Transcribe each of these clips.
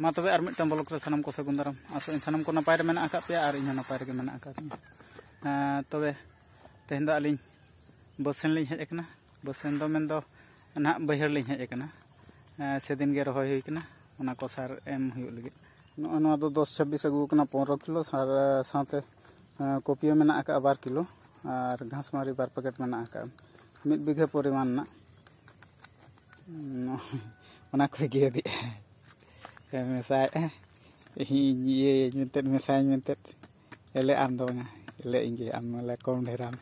मा तब और मिट्ट ब्लग सामान को सगुन दाराम सामान को नपाय मे पे और इन नपाय मे तब तेहन अली बसन लिंग हजना बसन ना बहर लिंग हजक से दिन के रोना सार एम लगे ना तो दस छब्बीस अगुकना पंद्रह किलो सारे कपिया मे बार किलो और घास मारी बार पैकेट मे मिद बीघे परिमान ना को mesaj eh ye nyuntet mesaj nyuntet ele am do nga ele inge am la kom dheram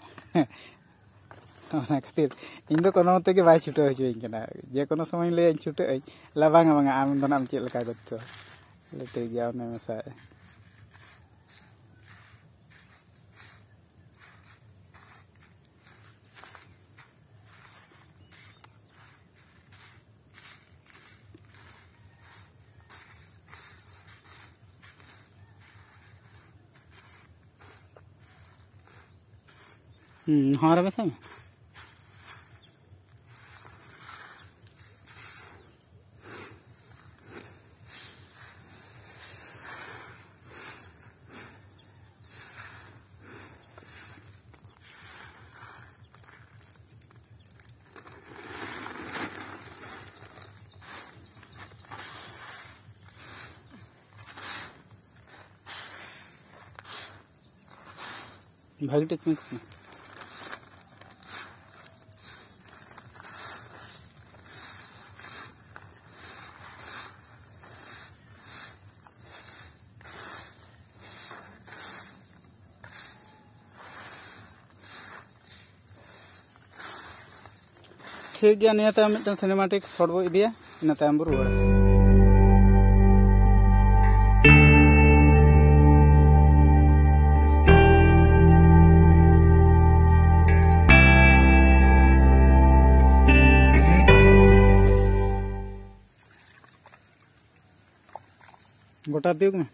ona khatir ᱤᱧ ᱫᱚ ᱠᱳᱱᱳ ᱛᱮᱜᱮ ᱵᱟᱭ ᱪᱷᱩᱴᱟᱹᱣ ᱦᱚᱪᱚᱧ ᱠᱟᱱᱟ ᱡᱮ ᱠᱳᱱᱳ ᱥᱚᱢᱚᱭ ᱞᱟᱹᱭᱟᱹᱧ ᱪᱷᱩᱴᱟᱹᱜ ᱟᱹᱧ ᱞᱟ ᱵᱟᱝᱟ ᱵᱟᱝᱟ ᱟᱢ ᱫᱚ ᱱᱟᱜ ᱮᱢ ᱪᱮᱫ ᱞᱮᱠᱟ ᱜᱚᱪᱚ ᱞᱮ ᱴᱷᱤᱠ ᱜᱮᱭᱟ ᱚᱱᱮ ᱢᱮᱥᱟᱡ Hmm, हाँ रमेश साहब भक्ति में ठीक है नहीं सिनेमाटिक शर्ट बो इदे इन बो रुआ गोटा दिए में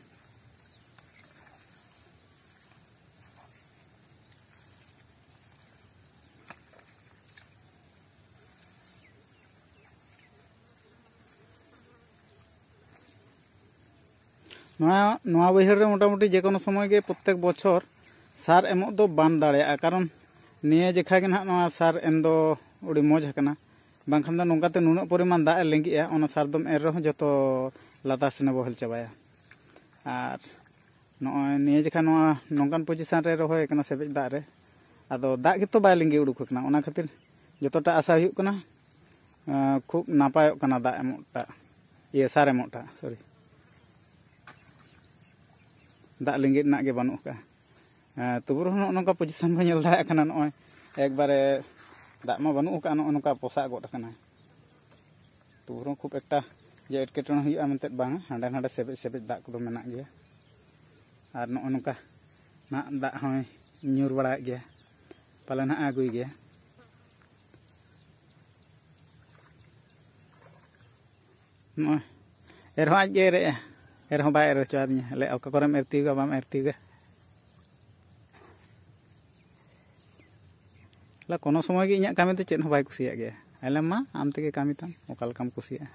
ᱱᱚᱣᱟ ᱱᱚᱣᱟ ᱵᱟᱹᱭᱦᱟᱹᱲ ᱨᱮ ᱢᱚᱴᱟᱢᱩᱴᱤ ᱡᱮᱠᱳᱱᱳ ᱥᱚᱢᱚᱭ ᱜᱮ ᱯᱨᱚᱛᱮᱠ ᱵᱚᱪᱷᱚᱨ ᱥᱟᱨ ᱮᱢᱚᱜ ᱫᱚ ᱵᱟᱢ ᱫᱟᱲᱮᱭᱟᱜᱼᱟ ᱠᱟᱨᱚᱱ ᱱᱤᱭᱟᱹ ᱡᱮᱠᱷᱟ ᱜᱮ ᱱᱟᱦᱟᱜ ᱱᱚᱣᱟ ᱥᱟᱨ ᱮᱢ ᱫᱚ ᱟᱹᱰᱤ ᱢᱚᱡᱽ ᱟᱠᱟᱱᱟ ᱵᱟᱝᱠᱷᱟᱱ ᱫᱚ ᱱᱚᱝᱠᱟᱛᱮ ᱱᱩᱱᱟᱹᱜ ᱯᱚᱨᱤᱢᱟᱱ ᱫᱟᱜ ᱮ ᱞᱤᱸᱜᱤᱜᱼᱟ ᱚᱱᱟ ᱥᱟᱨ ᱫᱚᱢ ᱮᱨ ᱨᱮᱦᱚᱸ ᱡᱚᱛᱚ ᱞᱟᱛᱟᱨ ᱥᱮᱱᱮ ᱵᱚᱦᱮᱞ ᱪᱟᱵᱟᱭᱟ ᱟᱨ ᱱᱚᱜᱼᱚᱭ ᱱᱤᱭᱟᱹ ᱡᱮᱠᱷᱟ ᱱᱚᱣᱟ ᱱᱚᱝᱠᱟᱱ ᱯᱚজিᱥᱚᱱ ᱨᱮ ᱨᱚᱦᱚᱭ ᱟᱠᱟᱱᱟ ᱥᱮᱵᱮᱡ ᱫᱟᱜ ᱨᱮ ᱟᱫᱚ ᱫᱟᱜ ᱜᱮᱛᱚ ᱵᱟᱭ ᱞᱤᱸᱜᱤ ᱩᱰᱩᱠ ᱟᱠᱟᱱᱟ ᱚᱱᱟ ᱠᱷᱟᱹᱛᱤᱨ ᱡᱚᱛᱚᱴᱟ ᱟᱥᱟ ᱦᱩᱭᱩᱜ ᱠᱟᱱᱟ ᱠᱷᱩᱵ ᱱᱟᱯᱟᱭᱚᱜ ᱠᱟᱱᱟ ᱫᱟᱜ ᱮᱢᱚᱜ ᱴᱟᱜ ᱤᱭᱟᱹ ᱥᱟᱨ ᱮᱢᱚᱜ ᱴᱟᱜ ᱥᱚᱨᱤ Tak lengit nak ge banuh ka tubur hono nongka pojisan banyel dak kana noy ekbare dak ma banuh ka nong nongka posa go dak kana tubur khub ekta je etketon hi amante bang handa handa sebe sebe dak ko dom nak ge ar nong nongka nak dak hoy nyur bada ge palana agui ge noy erwa je re erhom bae er chadnya le ok korem er tiga bam er tiga la kono somoy ge inya kamite chen ho bae kusiya ge alam ma am tege kamitan okal kam kusiya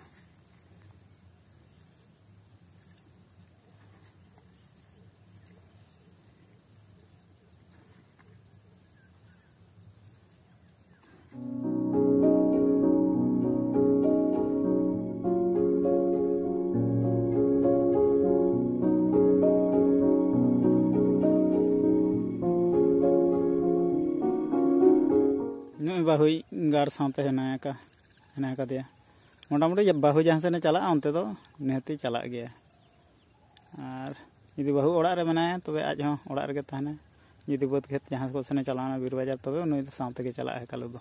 मोटामुटी बहू जहाँ सेने चला उनते नीति चला गया और जी बहू और मेना तब आज तहने जी बद खेत जहाँ को सेने चला बीर बजार तब उनके चला है कलू दो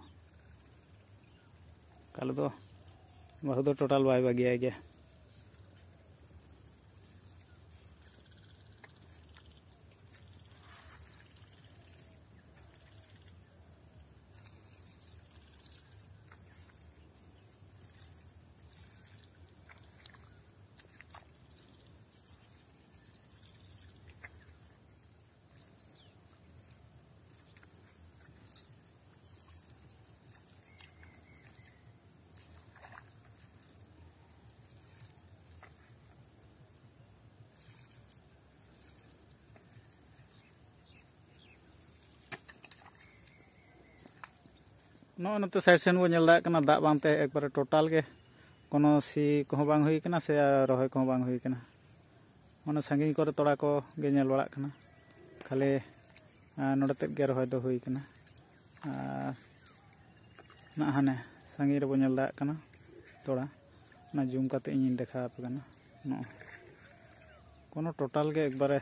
कलू दो बहू तो टोटाल बै बागे गया नौते साइड सेन बोल दाकना दाग बांते एक बारे टोटाल के कोनो सी को बांग हुई कना से रोहे को बांग हुई कना मने संगीन कोरे तोड़ा को गेंजल वड़ा कना खाले नौते गेर होय तो हुई कना ना हने संगीन बोल दाग तोड़ा ना जूम का ते इंजन देखा आप कना नो कोनो टोटाल के एक बारे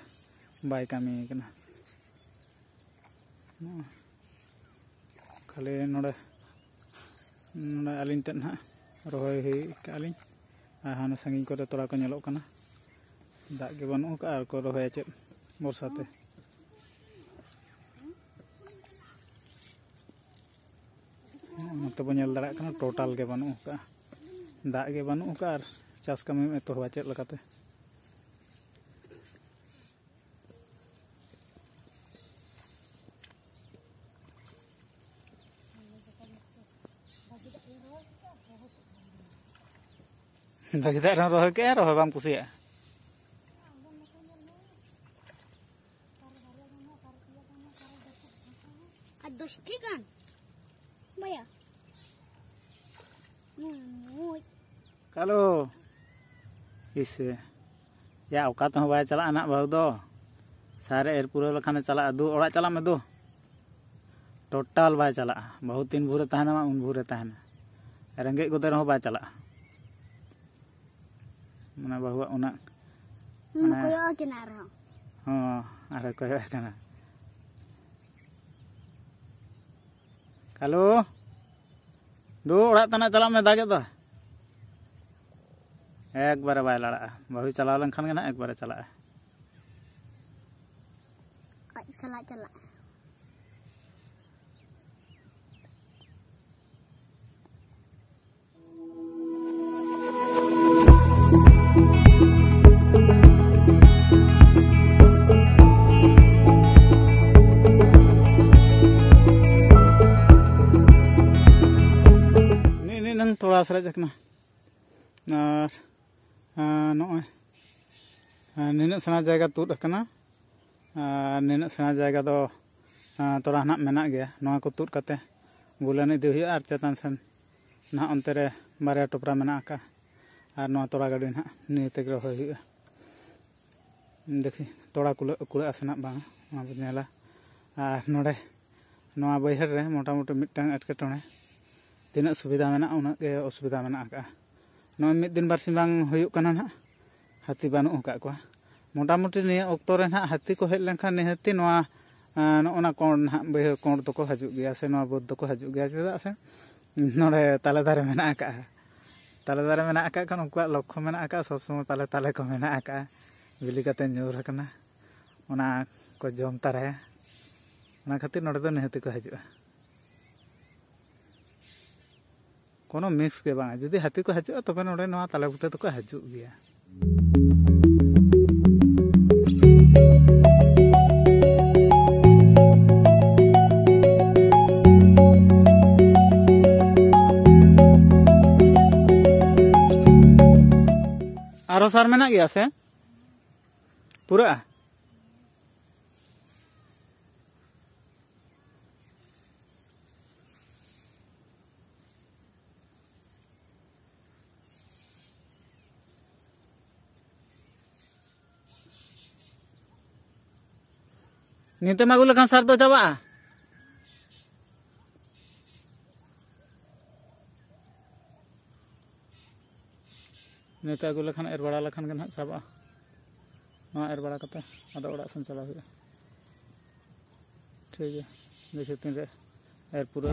बाइक आमी कना खाली ना अली रोहकाली हाँ सागिन को तड़ा को नलोकना दागे बनू का रोहया चे बरसाते दड़ा टोटाल बनू का दागे बनू का चाष कमी में एतवा चलते bagi tak roh ke roh bang kusi ya Aduh stikan Kalau is, Ya aku tuh bawa cila anak bau do Sare air pura lo kana cala adu Orang cila madu Total bayar cila, Bau tin bura tahan ama un bura tahan Rengge ikutin bayar bawa Rengge mana bahwa una hmm, mana koyo kinara oh ada koyo kana kalau dua orang tanah jalan में दागे तो एक बार bye लड़ा बहु चला लंखन के ना एक बार चला चला चला बा सरजना और नीना सेना जैगा तुद नीना सेना जैगा तो तोड़ा हाँ मेना गया को तुद कते बुलान इदी और चतान सन ना अंत बारे टोपरा मना और ना तोड़ा गाड़ी ना नीतिक रोह देखी तोड़ा कुल कुड़ा सेना बाला नोड़े ना बहर मोटामुटी मिट्ट एटकेटे तना सुविधा मे असुविधा मे मित दिन बार सिंहना ना हाथी बनू का मोटामुटी नक्तरे ना हाथी को हज लेखान निहती कण ना बहुत कण तो हजू गया से बद तो हजू गया चेदा से ना तले दारे मे तले दारे मे लक्ष्य मे सब समय पाले तले को मे बिलीते जोर को जम तारा खाती ना तो निहती को हजू ᱠᱳᱱᱳ ᱢᱤᱠᱥ ᱜᱮ ᱵᱟᱝ ᱡᱩᱫᱤ ᱦᱟᱹᱛᱤ ᱠᱚ ᱦᱤᱡᱩᱜᱼᱟ ᱛᱚᱵᱮ ᱱᱚᱰᱮ ᱱᱚᱣᱟ ᱛᱟᱞᱮ ᱵᱩᱴᱟᱹ ᱫᱚᱠᱚ ᱦᱤᱡᱩᱜ ᱜᱮᱭᱟ ᱟᱨᱚ ᱥᱟᱨ ᱢᱮᱱᱟᱜ ᱜᱮᱭᱟ ᱥᱮ ᱯᱩᱨᱟᱹᱜᱼᱟ नितम आगू लेखान सार चाबा नित आगू लेखान एर बड़ा लेखान हाँ चाबा ना एर बड़ा करते अड़ा सन चला ठीक है देखिए तीन रे एर पूरा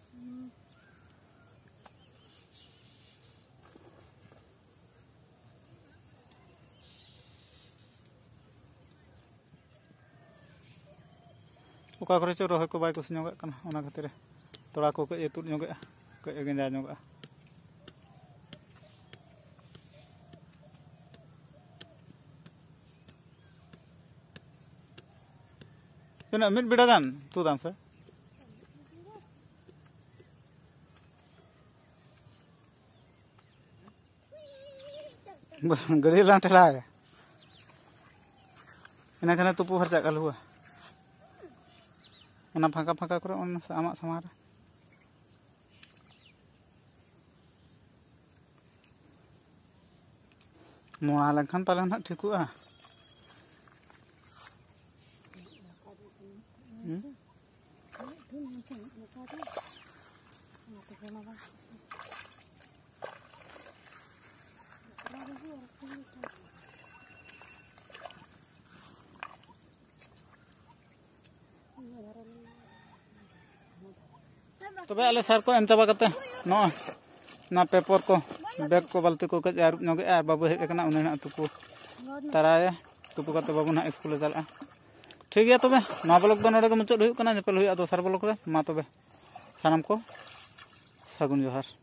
ओका घर चो रहा बै कुछ को कई अतुद कई गेंदा जो तना मिट बिड़ा गान तू दाम से गड़ी लांटला है इना खाना तुपु हरचा कल हुआ Mana bakar-bakar kok sama samar? Mualankan paling nak di kuah. तब तो अले सर को एम पेपर को बेग को बाल्टी को कज नगे बाबू हेज करना उन्हें ना तुपु ताराए तुपु करते बाबू ना स्कूल चला हाँ। ठीक है तब ब्लग ब्लॉक दो नडे मुचद हुई करना जपल हुई दोसर ब्लॉक रे को सगुन जोहार